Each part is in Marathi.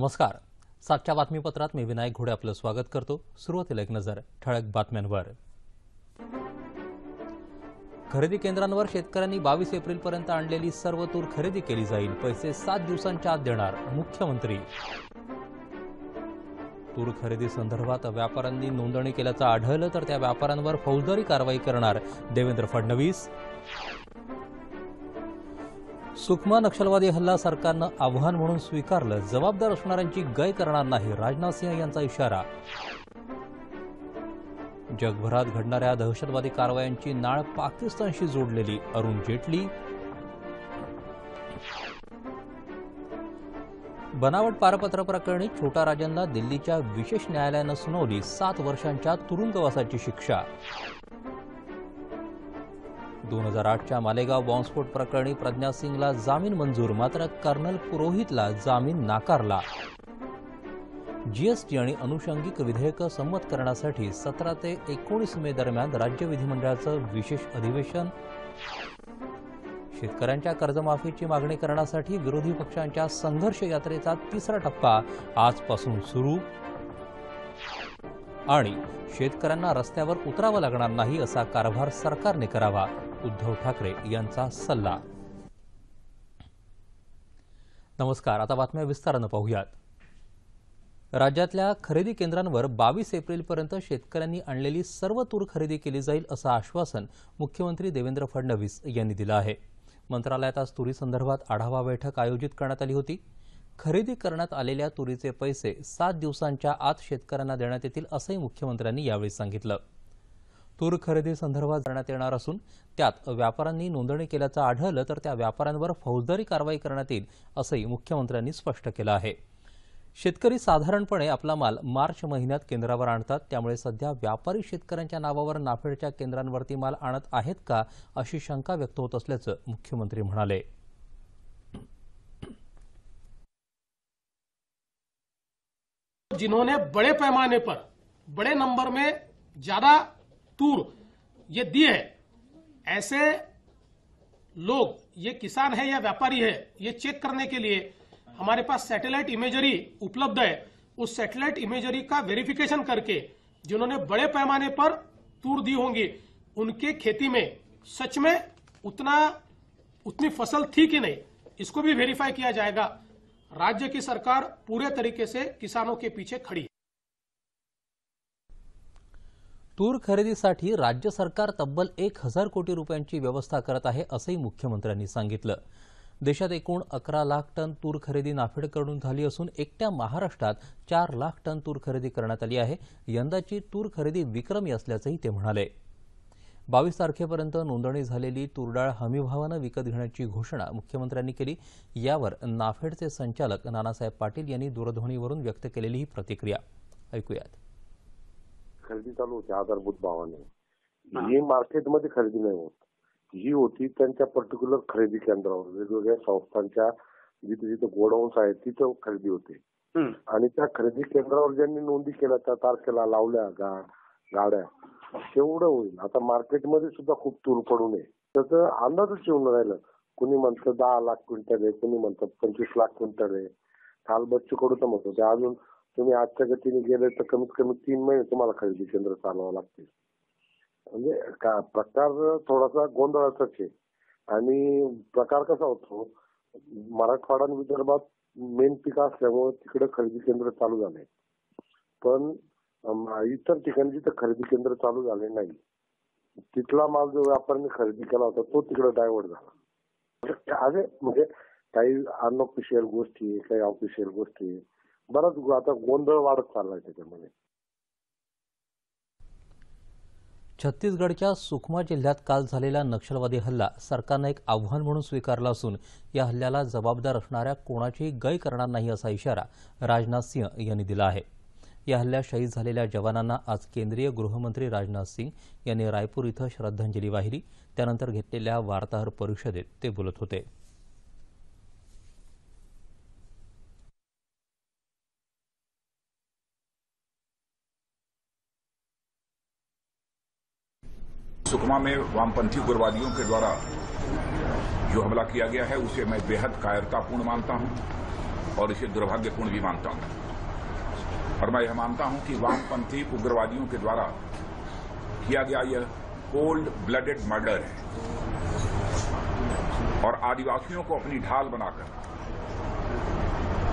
नमस्कार सातच्या बातमीपत्रात मी विनायक घोडे आपलं स्वागत करतो सुरुवातीला एक नजर ठळक बातम्यांवर खरेदी केंद्रांवर शेतकऱ्यांनी बावीस एप्रिलपर्यंत आणलेली सर्व तूर खरेदी केली जाईल पैसे सात दिवसांच्या आत देणार मुख्यमंत्री तूर खरेदी संदर्भात व्यापाऱ्यांनी नोंदणी केल्याचं आढळलं तर त्या व्यापाऱ्यांवर फौजदारी कारवाई करणार देवेंद्र फडणवीस सुकमा नक्षलवादी हल्ला सरकारनं आव्हान म्हणून स्वीकारलं जबाबदार असणाऱ्यांची गय करणार नाही राजनाथ सिंह यांचा इशारा जगभरात घडणाऱ्या दहशतवादी कारवायांची नाळ पाकिस्तानशी जोडलेली अरुण जेटली बनावट पारपत्र प्रकरणी छोटा राजांना दिल्लीच्या विशेष न्यायालयानं सुनावली सात वर्षांच्या तुरुंगवासाची शिक्षा दोन हजार आठच्या मालेगाव बॉम्बस्फोट प्रकरणी प्रज्ञा सिंगला जामीन मंजूर मात्र कर्नल पुरोहितला जामीन नाकारला जीएसटी आणि अनुषंगिक विधेयकं संमत करण्यासाठी सतरा ते एकोणीस मे दरम्यान राज्य विधिमंडळाचं विशेष अधिवेशन शेतकऱ्यांच्या कर्जमाफीची मागणी करण्यासाठी विरोधी पक्षांच्या संघर्ष यात्रेचा तिसरा टप्पा आजपासून सुरू आणि शेतकऱ्यांना रस्त्यावर उतरावं लागणार नाही असा कारभार सरकारने करावा उद्धव ठाकरे यांचा सल्ला नमस्कार आता बातम्या विस्तारानं पाहूयात राज्यातल्या खरेदी केंद्रांवर बावीस एप्रिलपर्यंत शेतकऱ्यांनी आणलेली सर्व तूर खरेदी केली जाईल असं आश्वासन मुख्यमंत्री देवेंद्र फडणवीस यांनी दिलं आहे मंत्रालयात आज तुरीसंदर्भात आढावा बैठक आयोजित करण्यात आली होती खरेदी करण्यात आलेल्या तुरीचे पैसे सात दिवसांच्या आत शेतकऱ्यांना देण्यात येतील असंही मुख्यमंत्र्यांनी यावेळी सांगितलं तूर खरेदी संदर्भात करण्यात येणार असून त्यात व्यापाऱ्यांनी नोंदणी केल्याचं आढळलं तर त्या व्यापाऱ्यांवर फौजदारी कारवाई करण्यात येईल असंही मुख्यमंत्र्यांनी स्पष्ट केलं आहे शेतकरी साधारणपणे आपला माल मार्च महिन्यात केंद्रावर आणतात त्यामुळे सध्या व्यापारी शेतकऱ्यांच्या नावावर नाफेडच्या केंद्रांवरती माल आणत आहेत का अशी शंका व्यक्त होत असल्याचं मुख्यमंत्री म्हणाले जिन्होंने बड़े पैमाने पर बड़े नंबर में ज्यादा टूर ये दिए है ऐसे लोग ये किसान है या व्यापारी है ये चेक करने के लिए हमारे पास सैटेलाइट इमेजरी उपलब्ध है उस सैटेलाइट इमेजरी का वेरिफिकेशन करके जिन्होंने बड़े पैमाने पर तूर दी होंगी उनके खेती में सच में उतना उतनी फसल थी कि नहीं इसको भी वेरीफाई किया जाएगा राज्य की सरकार पूरे तरीके से किसानों के पीछे खड़ी तूर खरेदीसाठी राज्य सरकार तब्बल एक हजार कोटी रुपयांची व्यवस्था करत आहे असंही मुख्यमंत्र्यांनी सांगितलं देशात एकूण अकरा लाख टन तूर खरेदी नाफेड करून झाली असून एकट्या महाराष्ट्रात चार लाख टन तूर खरेदी करण्यात आली आहे यंदाची तूर खरेदी विक्रमी असल्याचंही ते म्हणाले बावीस तारखेपर्यंत नोंदणी झालेली तुरडाळ हमीभावानं विकत घेण्याची घोषणा मुख्यमंत्र्यांनी केली यावर नाफेडचे संचालक नानासाहेब पाटील यांनी दूरध्वनीवरून व्यक्त केलेली ही प्रतिक्रिया ऐकूयात खरेदी चालू होती आधारभूत भावाने ही मार्केटमध्ये खरेदी नाही होत ही होती त्यांच्या पर्टिक्युलर खरेदी केंद्रावर वेगवेगळ्या संस्थांच्या जिथे जिथे गोडाऊन्स आहेत तिथे खरेदी होते आणि त्या खरेदी केंद्रावर ज्यांनी नोंदी केल्या त्या तारखेला लावल्या गाड्या तेवढं होईल आता मार्केटमध्ये सुद्धा खूप तूर पडू नये त्याचं अंदाजच येऊन राहिलं कुणी म्हणतं दहा लाख क्विंटल आहे कुणी म्हणतं पंचवीस लाख क्विंटल आहे काल बच्चू कडू तर म्हणतो अजून तुम्ही आजच्या गतीने गेले तर कमीत कमी तीन महिने तुम्हाला खरेदी केंद्र चालवावं लागतील म्हणजे का प्रकार थोडासा गोंधळाचाच आहे आणि प्रकार कसा होतो मराठवाडा आणि विदर्भात मेन पीक असल्यामुळे तिकडे खरेदी केंद्र चालू झाले पण इतर ठिकाणी जिथं खरेदी केंद्र चालू झाले नाही तिथला माल जो व्यापाऱ्याने खरेदी केला होता तो तिकडे डायव्हर्ट झाला असे म्हणजे, म्हणजे काही अनऑफिशियल गोष्टी काही ऑफिशियल गोष्टी बराच आता गोंधळ वाढत चाललाय त्याच्यामध्ये छत्तीसगडच्या सुकमा जिल्ह्यात काल झालेला नक्षलवादी हल्ला सरकारनं एक आव्हान म्हणून स्वीकारला असून या हल्ल्याला जबाबदार असणाऱ्या कोणाचीही गय करणार नाही असा इशारा राजनाथ सिंह यांनी दिला आहे या हल्ल्यात शहीद झालेल्या जवानांना आज केंद्रीय गृहमंत्री राजनाथ सिंह यांनी रायपूर इथं श्रद्धांजली वाहिली त्यानंतर घेतलेल्या वार्ताहर परिषदेत ते बोलत होते पुलवामा में वामपंथी उग्रवादियों के द्वारा जो हमला किया गया है उसे मैं बेहद कायरतापूर्ण मानता हूं और इसे दुर्भाग्यपूर्ण भी मानता हूं और मैं यह मानता हूं कि वामपंथी उग्रवादियों के द्वारा किया गया यह कोल्ड ब्लडेड मर्डर है और आदिवासियों को अपनी ढाल बनाकर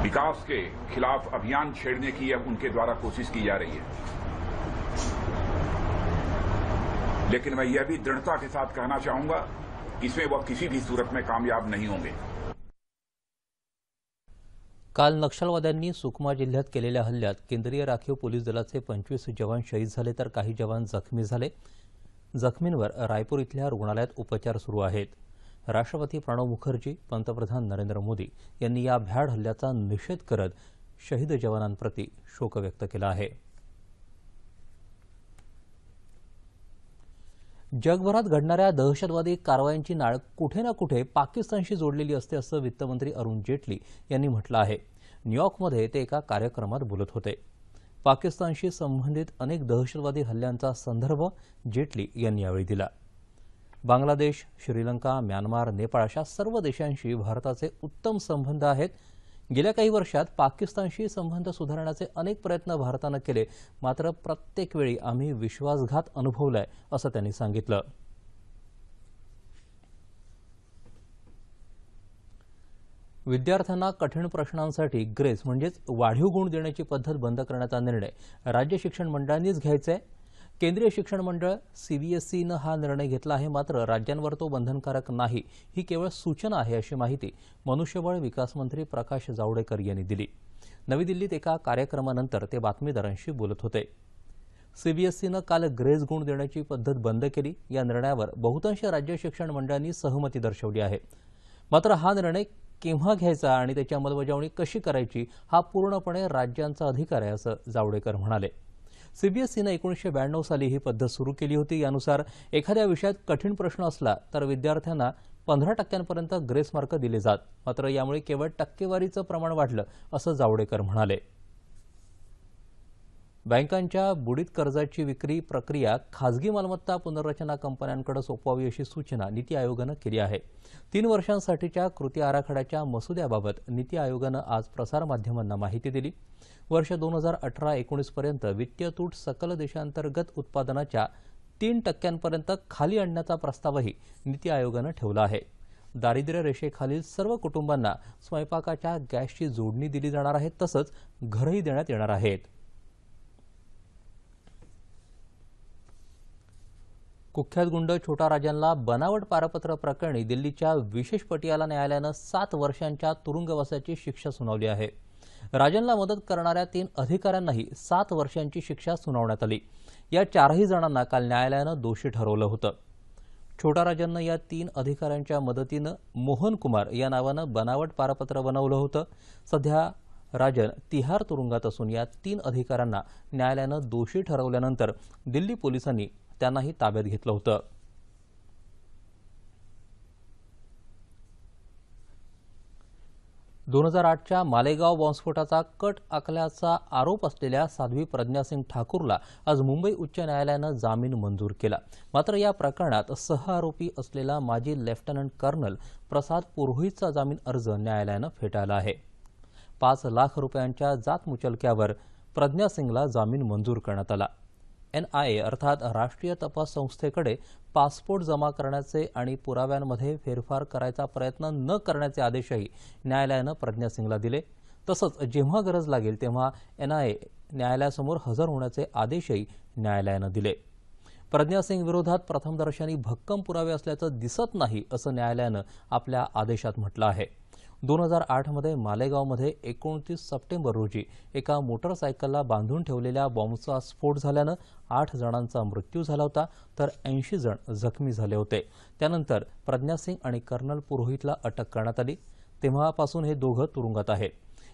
विकास के खिलाफ अभियान छेड़ने की अब उनके द्वारा कोशिश की जा रही है लेकिन मैं यह भी दृढ़ता के साथ कहना चाहूंगा कि इसमें वह किसी भी सूरत में कामयाब नहीं होंगे काल नक्षलवाद्यांनी सुकमा जिल्ह्यात केलेल्या हल्ल्यात केंद्रीय राखीव पोलीस दलाचे पंचवीस जवान शहीद झाले तर काही जवान जखमी झाले जखमींवर रायपूर इथल्या रुग्णालयात उपचार सुरू आहेत राष्ट्रपती प्रणव मुखर्जी पंतप्रधान नरेंद्र मोदी यांनी या भ्याड हल्ल्याचा निषेध करत शहीद जवानांप्रती शोक व्यक्त केला आहे जगभरात घडणाऱ्या दहशतवादी कारवायांची नाळ कुठे ना कुठे पाकिस्तानशी जोडलेली असते असं वित्तमंत्री अरुण जेटली यांनी म्हटलं आहे न्यूयॉर्कमध्ये ते एका कार्यक्रमात बोलत होते पाकिस्तानशी संबंधित अनेक दहशतवादी हल्ल्यांचा संदर्भ जेटली यांनी यावेळी दिला बांगलादेश श्रीलंका म्यानमार नेपाळ अशा सर्व देशांशी भारताचे उत्तम संबंध आहेत गेल्या काही वर्षात पाकिस्तानशी संबंध सुधारण्याचे अनेक प्रयत्न भारतानं केले मात्र प्रत्येक वेळी आम्ही विश्वासघात अनुभवलाय असं त्यांनी सांगितलं विद्यार्थ्यांना कठीण प्रश्नांसाठी ग्रेस म्हणजेच वाढीव गुण देण्याची पद्धत बंद करण्याचा निर्णय राज्य शिक्षण मंडळांनीच घ्यायचा आहे केंद्रीय शिक्षण मंडळ सीबीएसईनं हा निर्णय घेतला आहे मात्र राज्यांवर तो बंधनकारक नाही ही केवळ सूचना आहे अशी माहिती मनुष्यबळ विकास मंत्री प्रकाश जावडेकर यांनी दिली नवी दिल्लीत एका कार्यक्रमानंतर ते बातमीदारांशी बोलत होते सीबीएसईनं काल ग्रेस गुण देण्याची पद्धत बंद केली या निर्णयावर बहुतांश राज्य शिक्षण मंडळांनी सहमती दर्शवली आहे मात्र हा निर्णय केव्हा घ्यायचा आणि त्याची अंमलबजावणी कशी करायची हा पूर्णपणे राज्यांचा अधिकार आहे असं जावडेकर म्हणाले सीबीएसईनं एकोणीसशे ब्याण्णव साली ही पद्धत सुरू केली होती यानुसार एखाद्या विषयात कठीण प्रश्न असला तर विद्यार्थ्यांना पंधरा टक्क्यांपर्यंत ग्रेस मार्क दिले जात मात्र यामुळे केवळ टक्केवारीचं प्रमाण वाढलं असं जावडेकर म्हणाले बँकांच्या बुडीत कर्जाची विक्री प्रक्रिया खाजगी मालमत्ता पुनर्रचना कंपन्यांकडे सोपवावी अशी सूचना नीती आयोगानं केली आहे तीन वर्षांसाठीच्या कृती आराखड्याच्या मसुद्याबाबत नीती आयोगानं आज प्रसारमाध्यमांना माहिती दिली वर्ष दोन हजार अठरा एकोणीसपर्यंत वित्तीय तूट सकल देशांतर्गत उत्पादनाच्या तीन टक्क्यांपर्यंत खाली आणण्याचा प्रस्तावही नीती आयोगानं ठेवला आहे दारिद्र्य रेषेखालील सर्व कुटुंबांना स्वयंपाकाच्या गॅसची जोडणी दिली जाणार आहे तसंच घरही देण्यात येणार आहेत कुख्यात गुंड छोटा राजांना बनावट पारपत्र प्रकरणी दिल्लीच्या विशेष पटियाला न्यायालयानं सात वर्षांच्या तुरुंगवासाची शिक्षा सुनावली आहे राजनला मदत करणाऱ्या तीन अधिकाऱ्यांनाही सात वर्षांची शिक्षा सुनावण्यात आली या चारही जणांना काल न्यायालयानं दोषी ठरवलं होतं छोटा राजननं या तीन अधिकाऱ्यांच्या मदतीनं मोहन कुमार या नावानं बनावट पारपत्र बनवलं होतं सध्या राजन तिहार तुरुंगात असून या तीन अधिकाऱ्यांना न्यायालयानं दोषी ठरवल्यानंतर दिल्ली पोलिसांनी त्यांनाही ताब्यात घेतलं होतं दोन हजार आठच्या मालेगाव बॉम्बस्फोटाचा कट आखल्याचा आरोप असलेल्या साध्वी प्रज्ञासिंग ठाकूरला आज मुंबई उच्च न्यायालयानं जामीन मंजूर केला मात्र या प्रकरणात सह आरोपी असलेला माजी लेफ्टनंट कर्नल प्रसाद पुरोहितचा जामीन अर्ज न्यायालयानं फेटाळला आहे पाच लाख रुपयांच्या जातमुचलक्यावर प्रज्ञासिंगला जामीन मंजूर करण्यात आला एनआयए अर्थात राष्ट्रीय तपास संस्थेकडे पासपोर्ट जमा करण्याचे आणि पुराव्यांमध्ये फेरफार करायचा प्रयत्न न करण्याचे आदेशही न्यायालयानं प्रज्ञा सिंगला दिले तसंच जेव्हा गरज लागेल तेव्हा एनआयए न्यायालयासमोर हजर होण्याचे आदेशही न्यायालयानं दिले प्रज्ञा सिंग विरोधात प्रथमदर्शनी भक्कम पुरावे असल्याचं दिसत नाही असं न्यायालयानं आपल्या आदेशात म्हटलं आहे दोन हजार आठमध्ये मालेगावमध्ये एकोणतीस सप्टेंबर रोजी एका मोटरसायकलला बांधून ठेवलेल्या बॉम्बचा स्फोट झाल्यानं आठ जणांचा मृत्यू झाला होता तर ऐंशी जण जखमी झाले होते त्यानंतर प्रज्ञासिंग आणि कर्नल पुरोहितला अटक करण्यात आली तेव्हापासून हे दोघं तुरुंगात आहे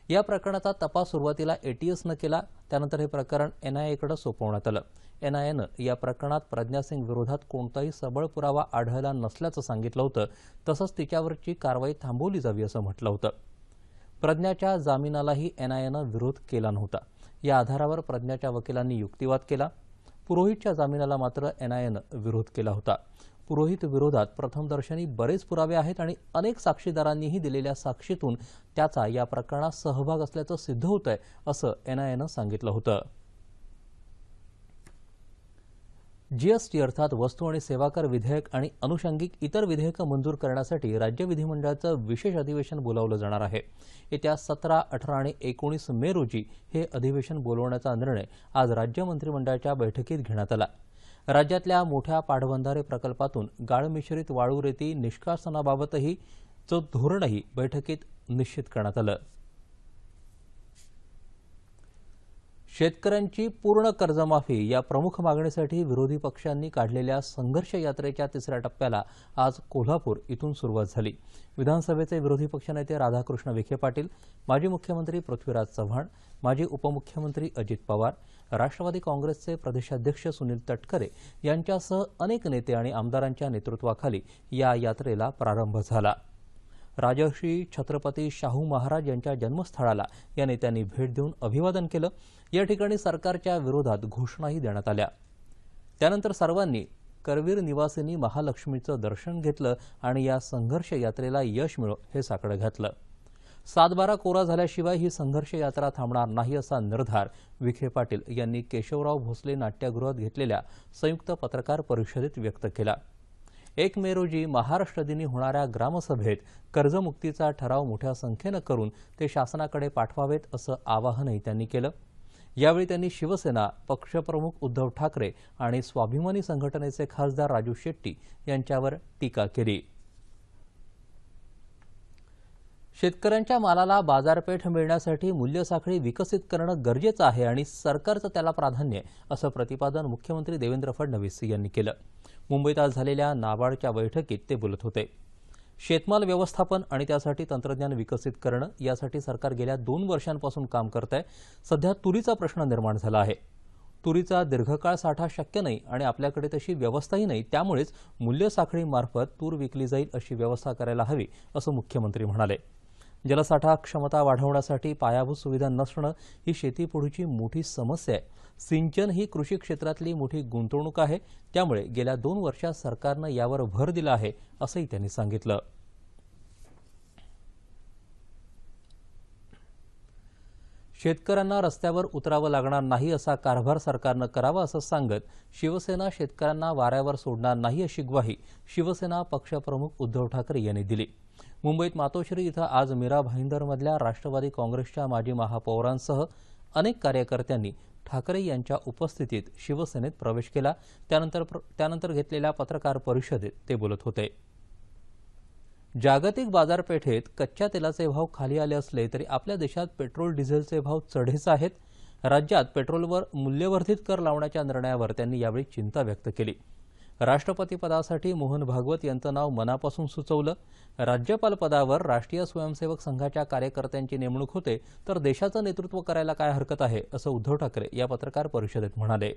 या प्रकरणाचा तपास सुरुवातीला एटीएसनं केला त्यानंतर हे प्रकरण एनआयएकडे सोपवण्यात आलं एनआयएनं या प्रकरणात प्रज्ञासिंग विरोधात कोणताही सबळ पुरावा आढळला नसल्याचं सांगितलं होतं तसंच तिच्यावरची कारवाई थांबवली जावी असं म्हटलं होतं प्रज्ञाच्या जामीनालाही एनआयएनं विरोध केला नव्हता या आधारावर प्रज्ञाच्या वकिलांनी युक्तिवाद केला पुरोहितच्या जामिनाला मात्र एनआयएनं विरोध केला होता पुरोहित विरोधात प्रथमदर्शनी बरेच पुरावे आहेत आणि अनेक साक्षीदारांनीही दिलेल्या साक्षीतून त्याचा या प्रकरणात सहभाग असल्याचं सिद्ध होत आहे असं एनआयएनं सांगितलं होतं जीएसटी अर्थात वस्तू आणि सेवा कर विधेयक आणि अनुषंगिक इतर विधेयकं मंजूर करण्यासाठी राज्य विधिमंडळाचं विशेष अधिवेशन बोलावलं जाणार आहे येत्या सतरा अठरा आणि एकोणीस मे रोजी हे अधिवेशन बोलवण्याचा निर्णय आज राज्य मंत्रिमंडळाच्या बैठकीत घेण्यात आला राज्यातल्या मोठ्या पाठबंधारे प्रकल्पातून गाळमिश्रित वाळू रेती निष्कासनाबाबतही चं धोरणही बैठकीत निश्चित करण्यात आलं शेतकऱ्यांची पूर्ण कर्जमाफी या प्रमुख मागणीसाठी विरोधी पक्षांनी काढलेल्या संघर्ष यात्रेच्या तिसऱ्या टप्प्याला आज कोल्हापूर इथून सुरुवात झाली विधानसभेचे विरोधी पक्षनेते राधाकृष्ण विखे पाटील माजी मुख्यमंत्री पृथ्वीराज चव्हाण माजी उपमुख्यमंत्री अजित पवार राष्ट्रवादी काँग्रेसचे प्रदेशाध्यक्ष सुनील तटकरे यांच्यासह अनेक नेते आणि आमदारांच्या नेतृत्वाखाली या यात्रेला प्रारंभ झाला राजर्षी छत्रपती शाहू महाराज यांच्या जन्मस्थळाला या नेत्यांनी भेट देऊन अभिवादन केलं या ठिकाणी सरकारच्या विरोधात घोषणाही देण्यात आल्या त्यानंतर सर्वांनी करवीर निवासींनी महालक्ष्मीचं दर्शन घेतलं आणि या संघर्ष यात्रेला यश मिळो हे साकडं घातलं सातबारा कोरा झाल्याशिवाय ही संघर्ष यात्रा थांबणार नाही असा निर्धार विखे पाटील यांनी केशवराव भोसले नाट्यगृहात घेतलेल्या संयुक्त पत्रकार परिषदेत व्यक्त केला एक मे रोजी महाराष्ट्र दिनी होणाऱ्या ग्रामसभेत कर्जमुक्तीचा ठराव मोठ्या संख्येनं करून ते शासनाकडे पाठवावेत असं आवाहनही त्यांनी केलं यावेळी त्यांनी शिवसेना पक्षप्रमुख उद्धव ठाकरे आणि स्वाभिमानी संघटनेचे खासदार राजू शेट्टी यांच्यावर टीका केली शेतकऱ्यांच्या मालाला बाजारपेठ मिळण्यासाठी मूल्यसाखळी विकसित करणं गरजेचं आहे आणि सरकारचं त्याला प्राधान्य असं प्रतिपादन मुख्यमंत्री देवेंद्र फडणवीस यांनी केलं मुंबईत आज झालेल्या नाबार्डच्या बैठकीत ते बोलत होते शेतमाल व्यवस्थापन आणि त्यासाठी तंत्रज्ञान विकसित करणं यासाठी सरकार गेल्या दोन वर्षांपासून काम करत आहे सध्या तुरीचा प्रश्न निर्माण झाला आहे तुरीचा दीर्घकाळ साठा शक्य नाही आणि आपल्याकडे तशी व्यवस्थाही नाही त्यामुळेच मूल्य साखळीमार्फत तूर विकली जाईल अशी व्यवस्था करायला हवी असं मुख्यमंत्री म्हणाले जलसाठा क्षमता वाढवण्यासाठी पायाभूत सुविधा नसणं ही शेतीपुढीची मोठी समस्या आहे सिंचन ही कृषी क्षेत्रातली मोठी गुंतवणूक आहे त्यामुळे गेल्या दोन वर्षात सरकारनं यावर भर दिला आहे असंही त्यांनी सांगितलं शेतकऱ्यांना रस्त्यावर उतरावं लागणार नाही असा कारभार सरकारनं करावा असं सांगत शिवसेना शेतकऱ्यांना वाऱ्यावर सोडणार नाही अशी ग्वाही शिवसेना पक्षप्रमुख उद्धव ठाकरे यांनी दिली मुंबईत मातोश्री इथं आज मीरा भाईंदरमधल्या राष्ट्रवादी काँग्रेसच्या माजी महापौरांसह अनेक कार्यकर्त्यांनी ठाकरे यांच्या उपस्थितीत शिवसेनेत प्रवेश केला त्यानंतर त्यानंतर घेतलेल्या पत्रकार परिषदेत ते बोलत होते जागतिक बाजारपेठेत कच्च्या तेलाचे भाव खाली आले असले तरी आपल्या देशात पेट्रोल डिझेलचे भाव चढेच आहेत राज्यात पेट्रोलवर मूल्यवर्धित कर लावण्याच्या निर्णयावर त्यांनी यावेळी चिंता व्यक्त केली राष्ट्रपती पदासाठी मोहन भागवत यांचं नाव मनापासून सुचवलं राज्यपाल पदावर राष्ट्रीय स्वयंसेवक संघाच्या कार्यकर्त्यांची नेमणूक होते तर देशाचं नेतृत्व करायला काय हरकत आहे असं उद्धव ठाकरे या पत्रकार परिषदेत म्हणाले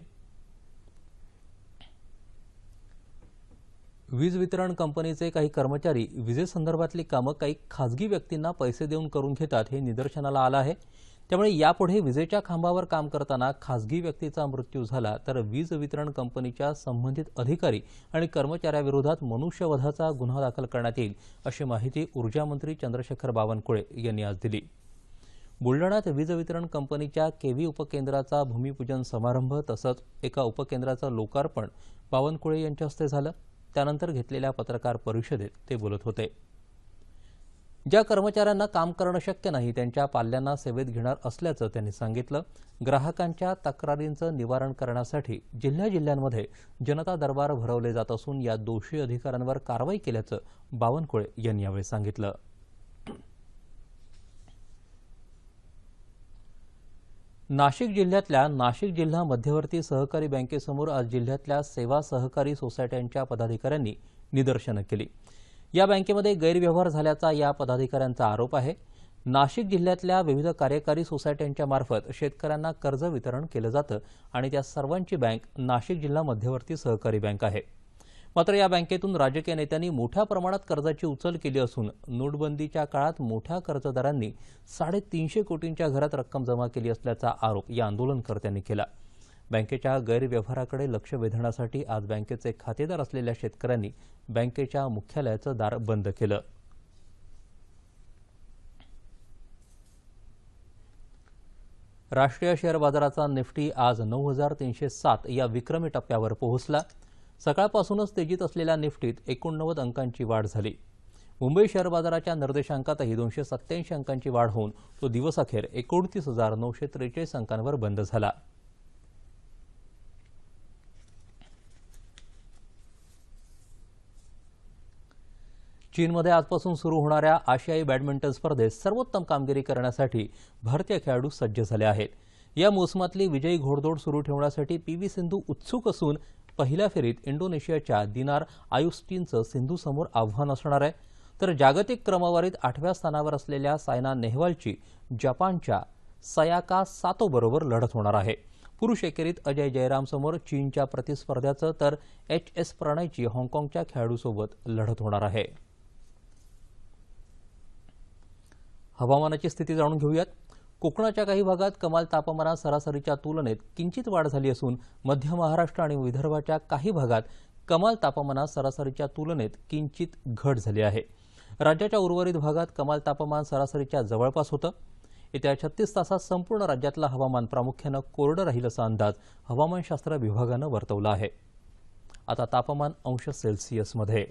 वीज वितरण कंपनीचे काही कर्मचारी विजेसंदर्भातली कामं काही खाजगी व्यक्तींना पैसे देऊन करून घेतात हे निदर्शनाला आलं आहे त्यामुळे यापुढे विजेच्या खांबावर काम करताना खाजगी व्यक्तीचा मृत्यू झाला तर वीज वितरण कंपनीच्या संबंधित अधिकारी आणि कर्मचाऱ्याविरोधात मनुष्यवधाचा गुन्हा दाखल करण्यात येईल अशी माहिती ऊर्जामंत्री चंद्रशेखर बावनकुळे यांनी आज दिली बुलडाण्यात वीज वितरण कंपनीच्या केव्ही उपकेंद्राचा भूमिपूजन समारंभ तसंच एका उपकेंद्राचं लोकार्पण बावनकुळे यांच्या हस्ते झालं त्यानंतर घेतलेल्या पत्रकार परिषदेत ते बोलत होते ज्या कर्मचाऱ्यांना काम करणं शक्य नाही त्यांच्या पाल्यांना सेवेत घेणार असल्याचं त्यांनी सांगितलं ग्राहकांच्या तक्रारींचं निवारण करण्यासाठी जिल्ह्या जिल्ह्यांमध्ये जनता दरबार भरवले जात असून या दोषी अधिकाऱ्यांवर कारवाई केल्याचं बावनकुळे यांनी यावेळी सांगितलं नाशिक जिल्ह्यातल्या नाशिक जिल्हा मध्यवर्ती सहकारी बँकेसमोर आज जिल्ह्यातल्या सेवा सहकारी सोसायट्यांच्या पदाधिकाऱ्यांनी निदर्शनं केली या बँकेमध्ये गैरव्यवहार झाल्याचा या पदाधिकाऱ्यांचा आरोप आहे नाशिक जिल्ह्यातल्या विविध कार्यकारी सोसायट्यांच्या मार्फत शेतकऱ्यांना कर्ज वितरण केलं जातं आणि त्या सर्वांची बँक नाशिक जिल्हा मध्यवर्ती सहकारी बँक आहे मात्र या बँकेतून राजकीय नेत्यांनी मोठ्या प्रमाणात कर्जाची उचल केली असून नोटबंदीच्या काळात मोठ्या कर्जदारांनी साडेतीनशे कोटींच्या घरात रक्कम जमा केली असल्याचा आरोप या आंदोलनकर्त्यांनी केला बँकेच्या गैरव्यवहाराकडे लक्ष वेधण्यासाठी आज बँकेचे खातेदार असलेल्या शेतकऱ्यांनी बँकेच्या मुख्यालयाचं दार बंद केलं राष्ट्रीय शेअर बाजाराचा निफ्टी आज नऊ हजार तीनशे सात या विक्रमी टप्प्यावर पोहोचला सकाळपासूनच तेजीत असलेल्या निफ्टीत एकोणनव्वद अंकांची वाढ झाली मुंबई शेअर बाजाराच्या निर्देशांकातही दोनशे सत्त्याऐंशी अंकांची वाढ होऊन तो दिवसअखेर एकोणतीस हजार नऊशे त्रेचाळीस अंकांवर बंद झाला चीनमध्ये आजपासून सुरू होणाऱ्या आशियाई बॅडमिंटन स्पर्धेत सर्वोत्तम कामगिरी करण्यासाठी भारतीय खेळाडू सज्ज झाले आहेत या मोसमातली विजयी घोडदौड सुरू ठेवण्यासाठी पी व्ही सिंधू उत्सुक असून पहिल्या फेरीत इंडोनेशियाच्या दिनार आयुस्टीनचं सिंधूसमोर आव्हान असणार आहे तर जागतिक क्रमवारीत आठव्या स्थानावर असलेल्या सायना नेहवालची जपानच्या सयाका सातोबरोबर लढत होणार आहे पुरुष एकेरीत अजय जयरामसमोर चीनच्या प्रतिस्पर्ध्याचं तर एच एस प्रणयची हाँगकाँगच्या खेळाडूसोबत लढत होणार आहे हवामानाची स्थिती जाणून घेऊयात कोकणाच्या काही भागात कमाल तापमानात सरासरीच्या तुलनेत किंचित वाढ झाली असून मध्य महाराष्ट्र आणि विदर्भाच्या काही भागात कमाल तापमानात सरासरीच्या तुलनेत किंचित घट झाली आहे राज्याच्या उर्वरित भागात कमाल तापमान सरासरीच्या जवळपास होतं येत्या छत्तीस तासात संपूर्ण राज्यातलं हवामान प्रामुख्यानं कोरडं राहील असा अंदाज हवामानशास्त्र विभागानं वर्तवला आहे आता तापमान अंश सेल्सिअसमध्ये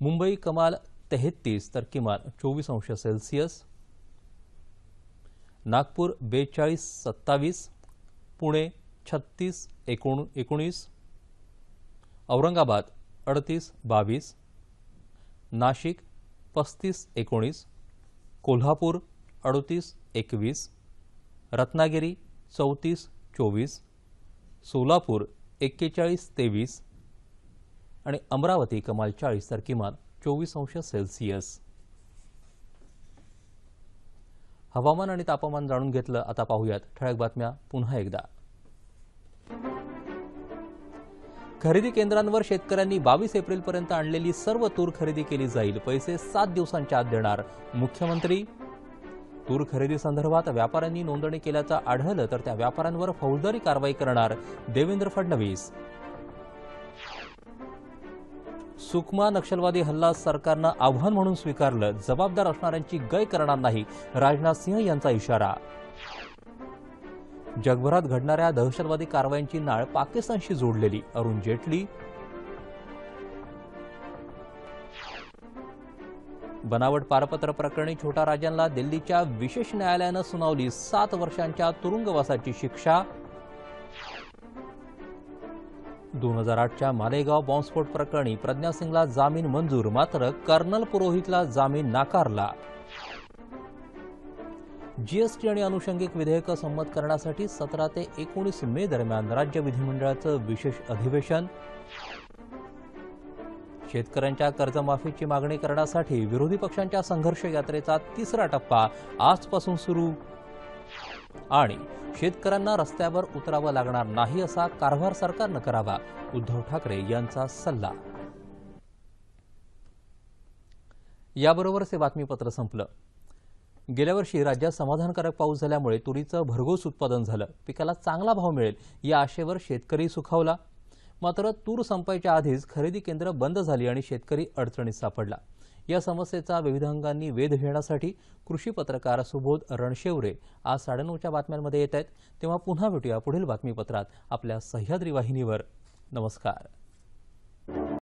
मुंबई कमाल तेहतीस तर किमान चोवीस अंश सेल्सिअस नागपूर बेचाळीस सत्तावीस पुणे छत्तीस एकोण एकोणीस औरंगाबाद अडतीस बावीस नाशिक पस्तीस एकोणीस कोल्हापूर अडतीस एकवीस रत्नागिरी चौतीस चोवीस सोलापूर एक्केचाळीस तेवीस आणि अमरावती कमाल चाळीस तर किमान चोवीस अंश सेल्सिअस हवामान आणि तापमान जाणून घेतलं आता पाहूयात ठळक बातम्या पुन्हा एकदा खरेदी केंद्रांवर शेतकऱ्यांनी बावीस एप्रिलपर्यंत आणलेली सर्व तूर खरेदी केली जाईल पैसे सात दिवसांच्या आत देणार मुख्यमंत्री तूर खरेदी संदर्भात व्यापाऱ्यांनी नोंदणी केल्याचं आढळलं तर त्या व्यापाऱ्यांवर फौजदारी कारवाई करणार देवेंद्र फडणवीस सुकमा नक्षलवादी हल्ला सरकारनं आव्हान म्हणून स्वीकारलं जबाबदार असणाऱ्यांची गय करणार नाही राजनाथ सिंह यांचा इशारा जगभरात घडणाऱ्या दहशतवादी कारवायांची नाळ पाकिस्तानशी जोडलेली अरुण जेटली बनावट पारपत्र प्रकरणी छोटा राजांना दिल्लीच्या विशेष न्यायालयानं सुनावली सात वर्षांच्या तुरुंगवासाची शिक्षा दोन हजार आठच्या मालेगाव बॉम्बस्फोट प्रकरणी प्रज्ञासिंगला जामीन मंजूर मात्र कर्नल पुरोहितला जामीन नाकारला जीएसटी आणि अनुषंगिक विधेयकं संमत करण्यासाठी सतरा ते एकोणीस मे दरम्यान राज्य विधिमंडळाचं विशेष अधिवेशन शेतकऱ्यांच्या कर्जमाफीची मागणी करण्यासाठी विरोधी पक्षांच्या संघर्ष यात्रेचा तिसरा टप्पा आजपासून सुरू आणि शेतकऱ्यांना रस्त्यावर उतरावं लागणार नाही असा कारभार सरकारनं करावा उद्धव ठाकरे यांचा सल्ला याबरोबरच हे बातमीपत्र संपलं गेल्या वर्षी राज्यात समाधानकारक पाऊस झाल्यामुळे तुरीचं भरघोस उत्पादन झालं पिकाला चांगला भाव मिळेल या आशेवर शेतकरी सुखावला मात्र तूर संपायच्या आधीच खरेदी केंद्र बंद झाली आणि शेतकरी अडचणीत सापडला या समस्येचा विविध अंगांनी वेध घेण्यासाठी कृषी पत्रकार सुबोध रणशेवरे आज साडेनऊच्या बातम्यांमध्ये येत आहेत तेव्हा पुन्हा भेटूया पुढील बातमीपत्रात आपल्या सह्याद्री वाहिनीवर नमस्कार